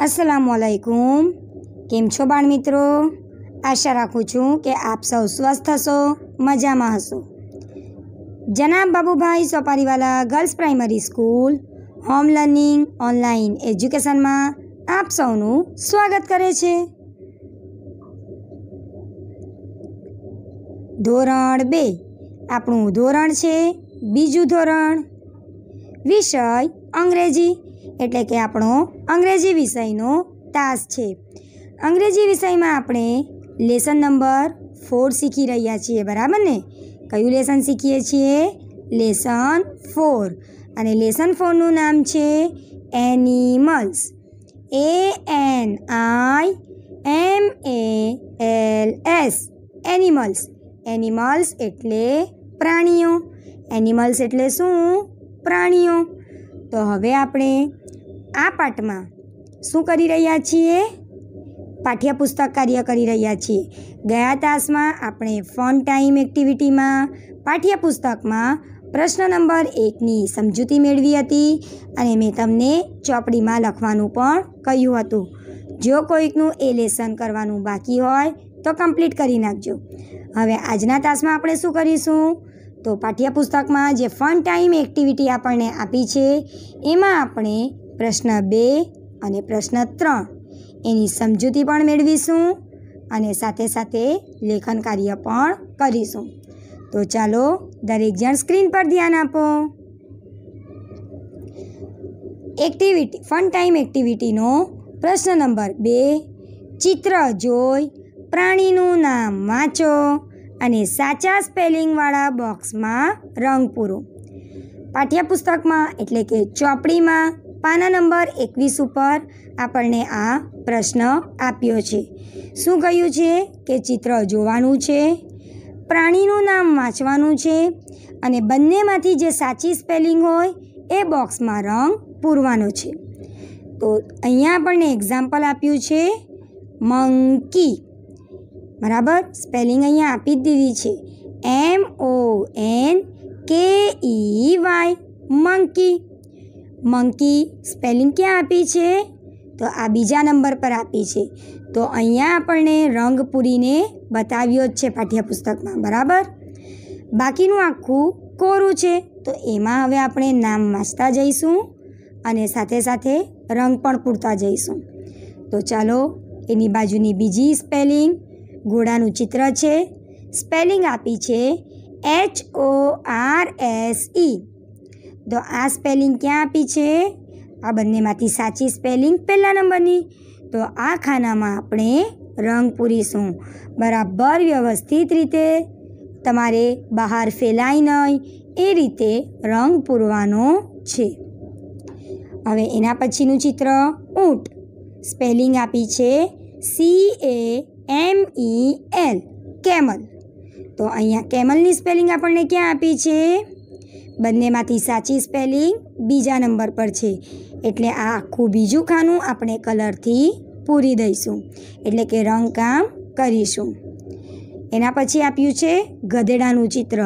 અસલામુઅલૈકુમ કેમ છો બાળ મિત્રો આશા રાખું છું કે આપ સૌ સ્વસ્થ હશો મજામાં હશો જનાબ Babubhai Sopariwala girls primary school home learning online એજ્યુકેશનમાં આપ સૌનું સ્વાગત કરે છે ધોરણ બે આપણું ધોરણ છે બીજું ધોરણ વિષય અંગ્રેજી એટલે કે આપણો અંગ્રેજી વિષયનો તાસ છે અંગ્રેજી વિષયમાં આપણે લેસન નંબર ફોર શીખી રહ્યા છીએ બરાબર ને કયું લેસન શીખીએ છીએ લેસન ફોર અને લેસન ફોરનું નામ છે animals A N I M A L S animals animals એટલે પ્રાણીઓ એનિમલ્સ એટલે શું પ્રાણીઓ તો હવે આપણે આ પાઠમાં શું કરી રહ્યા છીએ પાઠ્યપુસ્તક કાર્ય કરી રહ્યા છીએ ગયા તાસમાં આપણે ફોન ટાઈમ એક્ટિવિટીમાં પાઠ્યપુસ્તકમાં પ્રશ્ન નંબર એકની સમજૂતી મેળવી હતી અને મેં તમને ચોપડીમાં લખવાનું પણ કહ્યું હતું જો કોઈકનું એ લેસન કરવાનું બાકી હોય તો કમ્પ્લીટ કરી નાખજો હવે આજના તાસમાં આપણે શું કરીશું તો પાઠ્યપુસ્તકમાં જે ફન ટાઈમ એક્ટિવિટી આપણને આપી છે એમાં આપણે પ્રશ્ન બે અને પ્રશ્ન ત્રણ એની સમજૂતી પણ મેળવીશું અને સાથે સાથે લેખન કાર્ય પણ કરીશું તો ચાલો દરેક જણ સ્ક્રીન પર ધ્યાન આપો એક્ટિવિટી ફન ટાઈમ એક્ટિવિટીનો પ્રશ્ન નંબર બે ચિત્ર જોઈ પ્રાણીનું નામ વાંચો અને સાચા સ્પેલિંગવાળા બોક્સમાં રંગ પૂરો પાઠ્યપુસ્તકમાં એટલે કે ચોપડીમાં પાના નંબર એકવીસ ઉપર આપણને આ પ્રશ્ન આપ્યો છે શું કહ્યું છે કે ચિત્ર જોવાનું છે પ્રાણીનું નામ વાંચવાનું છે અને બંનેમાંથી જે સાચી સ્પેલિંગ હોય એ બોક્સમાં રંગ પૂરવાનો છે તો અહીંયા આપણને એક્ઝામ્પલ આપ્યું છે મંકી બરાબર સ્પેલિંગ અહીંયા આપી જ દીધી છે એમ O N K E Y monkey monkey spelling ક્યાં આપી છે તો આ બીજા નંબર પર આપી છે તો અહીંયા આપણને રંગ પૂરીને બતાવ્યો જ છે પાઠ્યપુસ્તકમાં બરાબર બાકીનું આખું કોરું છે તો એમાં હવે આપણે નામ વાંચતા જઈશું અને સાથે સાથે રંગ પણ પૂરતા જઈશું તો ચાલો એની બાજુની બીજી સ્પેલિંગ ઘોડાનું ચિત્ર છે સ્પેલિંગ આપી છે H O R S E તો આ સ્પેલિંગ ક્યાં આપી છે આ બંનેમાંથી સાચી સ્પેલિંગ પહેલા નંબરની તો આ ખાનામાં આપણે રંગ પૂરીશું બરાબર વ્યવસ્થિત રીતે તમારે બહાર ફેલાય નહીં એ રીતે રંગ પૂરવાનો છે હવે એના પછીનું ચિત્ર ઊંટ સ્પેલિંગ આપી છે C A M E L camel તો અહીંયા કેમલની સ્પેલિંગ આપણને ક્યાં આપી છે બંનેમાંથી સાચી સ્પેલિંગ બીજા નંબર પર છે એટલે આ આખું બીજું ખાનું આપણે કલરથી પૂરી દઈશું એટલે કે રંગકામ કરીશું એના પછી આપ્યું છે ગધેડાનું ચિત્ર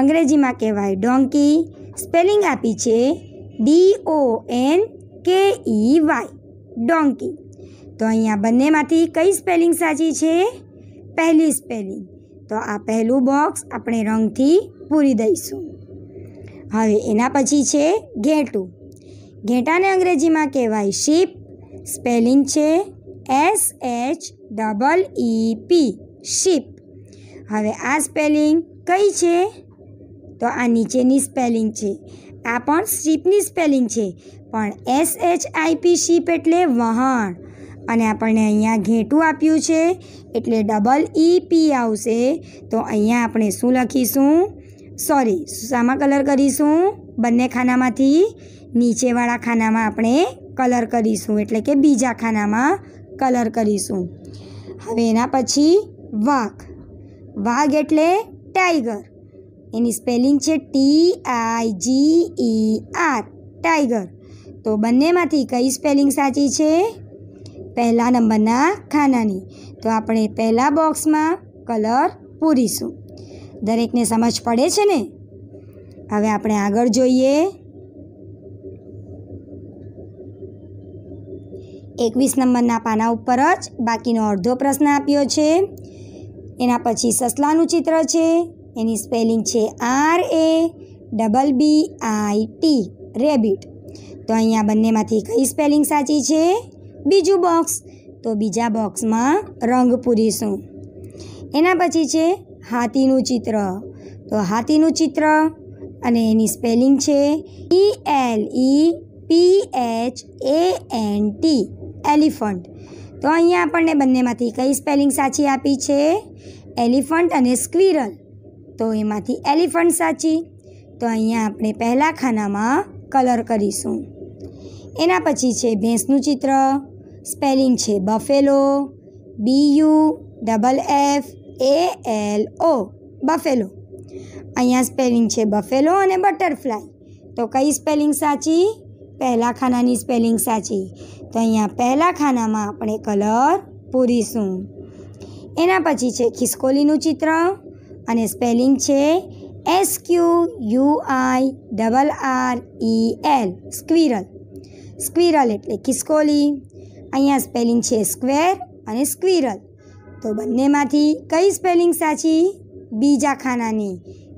અંગ્રેજીમાં કહેવાય ડોંકી સ્પેલિંગ આપી છે D O N K E Y donkey તો અહીંયા બંનેમાંથી કઈ સ્પેલિંગ સાચી છે પહેલી સ્પેલિંગ તો આ પહેલું બોક્સ આપણે રંગથી પૂરી દઈશું હવે એના પછી છે ઘેટું ઘેટાને અંગ્રેજીમાં કહેવાય શીપ સ્પેલિંગ છે S H double E P sheep હવે આ સ્પેલિંગ કઈ છે તો આ નીચેની સ્પેલિંગ છે આ પણ શીપની સ્પેલિંગ છે પણ એસ એચ આઈપી શીપ એટલે વહાણ અને આપણને અહીંયા ઘેટું આપ્યું છે એટલે ડબલ ઈ પી આવશે તો અહીંયા આપણે શું લખીશું સોરી શામાં કલર કરીશું બંને ખાનામાંથી નીચેવાળા ખાનામાં આપણે કલર કરીશું એટલે કે બીજા ખાનામાં કલર કરીશું હવે એના પછી વાઘ વાઘ એટલે ટાઈગર એની સ્પેલિંગ છે T I G E R tiger તો બંનેમાંથી કઈ સ્પેલિંગ સાચી છે પહેલા નંબરના ખાનાની તો આપણે પહેલાં બોક્સમાં કલર પૂરીશું દરેકને સમજ પડે છે ને હવે આપણે આગળ જોઈએ એકવીસ નંબરના પાના ઉપર જ બાકીનો અડધો પ્રશ્ન આપ્યો છે એના પછી સસલાનું ચિત્ર છે એની સ્પેલિંગ છે R A double B I T rabbit તો અહીંયા બંનેમાંથી કઈ સ્પેલિંગ સાચી છે બીજું બોક્સ તો બીજા બોક્સમાં રંગ પૂરીશું એના પછી છે હાથીનું ચિત્ર તો હાથીનું ચિત્ર અને એની સ્પેલિંગ છે E L E P H A N T elephant તો અહીંયા આપણને બંનેમાંથી કઈ સ્પેલિંગ સાચી આપી છે એલિફન્ટ અને સ્ક્વિરલ તો એમાંથી એલિફન્ટ સાચી તો અહીંયા આપણે પહેલા ખાનામાં કલર કરીશું એના પછી છે ભેંસનું ચિત્ર સ્પેલિંગ છે buffalo B U double F A L O buffalo અહીંયા સ્પેલિંગ છે બફેલો અને બટરફ્લાય તો કઈ સ્પેલિંગ સાચી પહેલા ખાનાની સ્પેલિંગ સાચી તો અહીંયા પહેલા ખાનામાં આપણે કલર પૂરીશું એના પછી છે ખિસકોલીનું ચિત્ર અને સ્પેલિંગ છે S Q U I double R E L squirrel squirrel એટલે ખિસકોલી અહીંયા સ્પેલિંગ છે સ્ક્વેર અને સ્ક્વિરલ તો બંનેમાંથી કઈ સ્પેલિંગ સાચી બીજા ખાનાની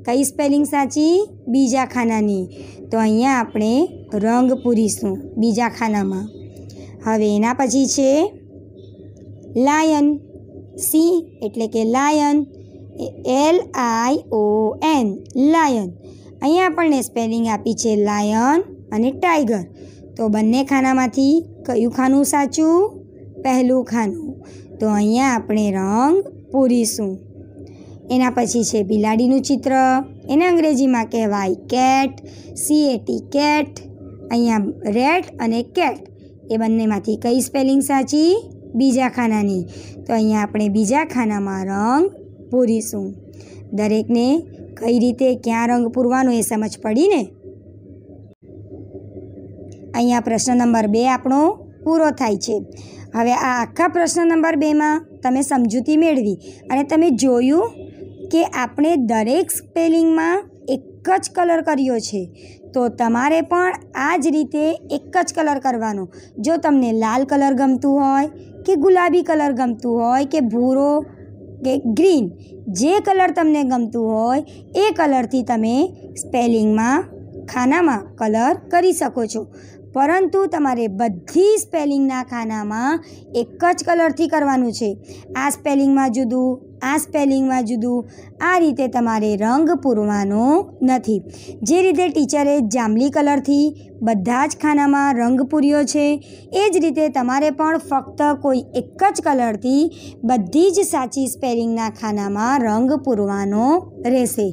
કઈ સ્પેલિંગ સાચી બીજા ખાનાની તો અહીંયા આપણે રંગ પૂરીશું બીજા ખાનામાં હવે એના પછી છે લાયન સી એટલે કે lion L I O N lion અહીંયા આપણને સ્પેલિંગ આપી છે લાયન અને ટાઈગર તો બંને ખાનામાંથી કયું ખાનું સાચું પહેલું ખાનું તો અહીંયા આપણે રંગ પૂરીશું એના પછી છે બિલાડીનું ચિત્ર એને અંગ્રેજીમાં કહેવાય કેટ સીએટી કેટ અહીંયા રેટ અને કેટ એ બંનેમાંથી કઈ સ્પેલિંગ સાચી બીજા ખાનાની તો અહીંયા આપણે બીજા ખાનામાં રંગ પૂરીશું દરેકને કઈ રીતે ક્યાં રંગ પૂરવાનો એ સમજ પડીને અહીંયા પ્રશ્ન નંબર બે આપણો પૂરો થાય છે હવે આ આખા પ્રશ્ન નંબર બેમાં તમે સમજૂતી મેળવી અને તમે જોયું કે આપણે દરેક સ્પેલિંગમાં એક જ કલર કર્યો છે તો તમારે પણ આ જ રીતે એક જ કલર કરવાનો જો તમને લાલ કલર ગમતું હોય કે ગુલાબી કલર ગમતું હોય કે ભૂરો કે ગ્રીન જે કલર તમને ગમતું હોય એ કલરથી તમે સ્પેલિંગમાં ખાનામાં કલર કરી શકો છો પરંતુ તમારે બધી સ્પેલિંગના ખાનામાં એક જ કલરથી કરવાનું છે આ સ્પેલિંગમાં જુદું આ સ્પેલિંગમાં જુદું આ રીતે તમારે રંગ પૂરવાનો નથી જે રીતે ટીચરે જાંબલી કલરથી બધા જ ખાનામાં રંગ પૂર્યો છે એ જ રીતે તમારે પણ ફક્ત કોઈ એક જ કલરથી બધી જ સાચી સ્પેલિંગના ખાનામાં રંગ પૂરવાનો રહેશે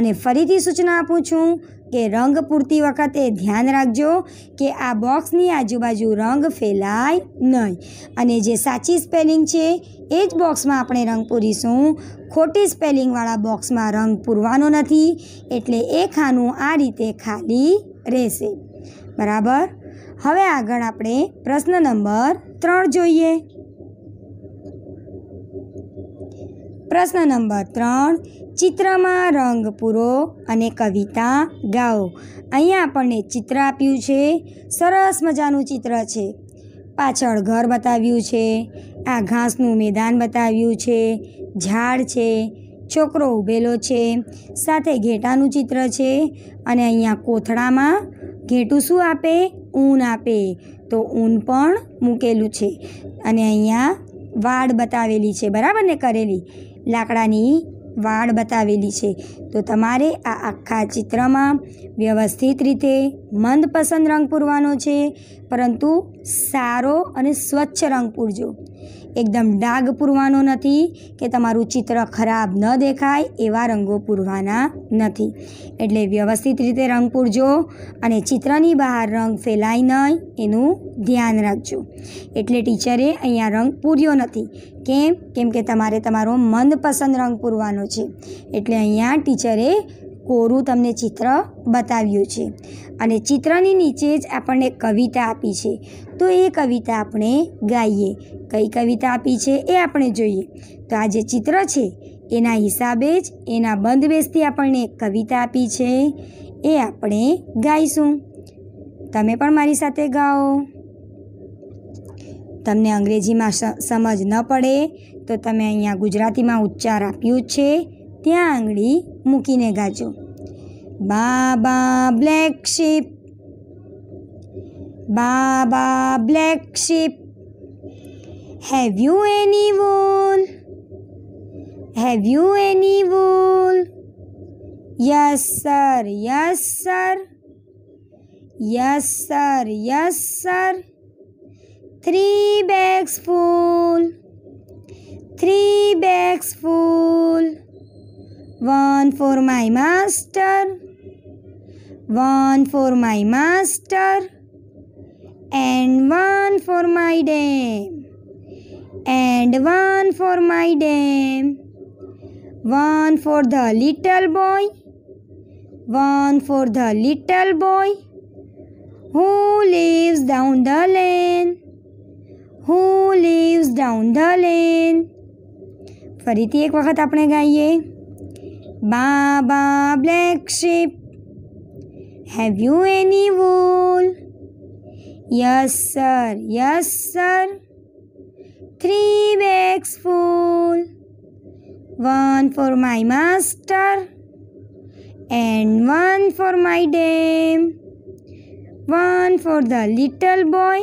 અને ફરીથી સૂચના આપું છું કે રંગ પૂરતી વખતે ધ્યાન રાખજો કે આ બોક્સની આજુબાજુ રંગ ફેલાય નહીં અને જે સાચી સ્પેલિંગ છે એ જ બોક્સમાં આપણે રંગ પૂરીશું ખોટી સ્પેલિંગવાળા બોક્સમાં રંગ પૂરવાનો નથી એટલે એ ખાનું આ રીતે ખાલી રહેશે બરાબર હવે આગળ આપણે પ્રશ્ન નંબર ત્રણ જોઈએ પ્રશ્ન નંબર ત્રણ ચિત્રમાં રંગ પૂરો અને કવિતા ગાઓ અહીંયા આપણને ચિત્ર આપ્યું છે સરસ મજાનું ચિત્ર છે પાછળ ઘર બતાવ્યું છે આ ઘાસનું મેદાન બતાવ્યું છે ઝાડ છે છોકરો ઉભેલો છે સાથે ઘેટાનું ચિત્ર છે અને અહીંયા કોથળામાં ઘેટું શું આપે ઊન આપે તો ઊન પણ મૂકેલું છે અને અહીંયા વાડ બતાવેલી છે બરાબર ને કરેલી લાકડાની વાડ બતાવેલી છે તો તમારે આ આખા ચિત્રમાં વ્યવસ્થિત રીતે મંદપસંદ રંગ પૂરવાનો છે પરંતુ સારો અને સ્વચ્છ રંગ પૂરજો એકદમ ડાઘ પૂરવાનો નથી કે તમારું ચિત્ર ખરાબ ન દેખાય એવા રંગો પૂરવાના નથી એટલે વ્યવસ્થિત રીતે રંગ પૂરજો અને ચિત્રની બહાર રંગ ફેલાય નહીં એનું ધ્યાન રાખજો એટલે ટીચરે અહીંયા રંગ પૂર્યો નથી કેમ કેમ કે તમારે તમારો મનપસંદ રંગ પૂરવાનો છે એટલે અહીંયા ટીચરે કોરું તમને ચિત્ર બતાવ્યું છે અને ચિત્રની નીચે જ આપણને કવિતા આપી છે તો એ કવિતા આપણે ગાઈએ કઈ કવિતા આપી છે એ આપણે જોઈએ તો આ જે ચિત્ર છે એના હિસાબે જ એના બંધબેસથી આપણને કવિતા આપી છે એ આપણે ગાઈશું તમે પણ મારી સાથે ગાઓ તમને અંગ્રેજીમાં સમજ ન પડે તો તમે અહીંયા ગુજરાતીમાં ઉચ્ચાર આપ્યું છે ત્યાં આંગળી મૂકીને ગાજો Baba Black Sheep Baba Black Sheep Have you any wool? Have you any wool? Yes sir, yes sir. Yes sir, yes sir. Three bags full. Three bags full. One for my master. One for my master and one for my dam and one for my dam. One for the little boy, one for the little boy who lives down the lane, who lives down the lane. ફરીથી એક વખત આપણે ગાઈએ baa baa black sheep Have you any wool? Yes, sir. Yes, sir. Three bags full. One for my master and one for my dame. One for the little boy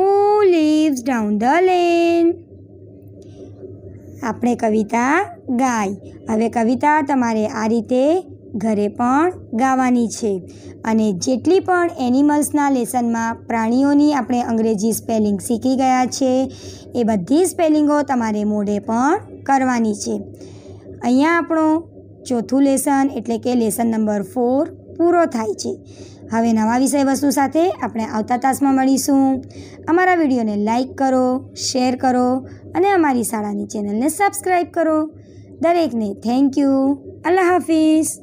who lives down the lane. આપણે કવિતા ગાઈ હવે કવિતા તમારે આ રીતે ઘરે પણ ગાવાની છે અને જેટલી પણ એનિમલ્સના લેસનમાં પ્રાણીઓની આપણે અંગ્રેજી સ્પેલિંગ શીખી ગયા છે એ બધી સ્પેલિંગો તમારે મોઢે પણ કરવાની છે અહીંયા આપણો ચોથું લેસન એટલે કે લેસન નંબર ફોર પૂરો થાય છે હવે નવા વિષય વસ્તુ સાથે આપણે આવતા તાસમાં મળીશું અમારા વિડીયોને લાઇક કરો શેર કરો અને અમારી શાળાની ચેનલને સબસ્ક્રાઈબ કરો દરેકને થેન્ક યુ અલ્લાહ હાફિઝ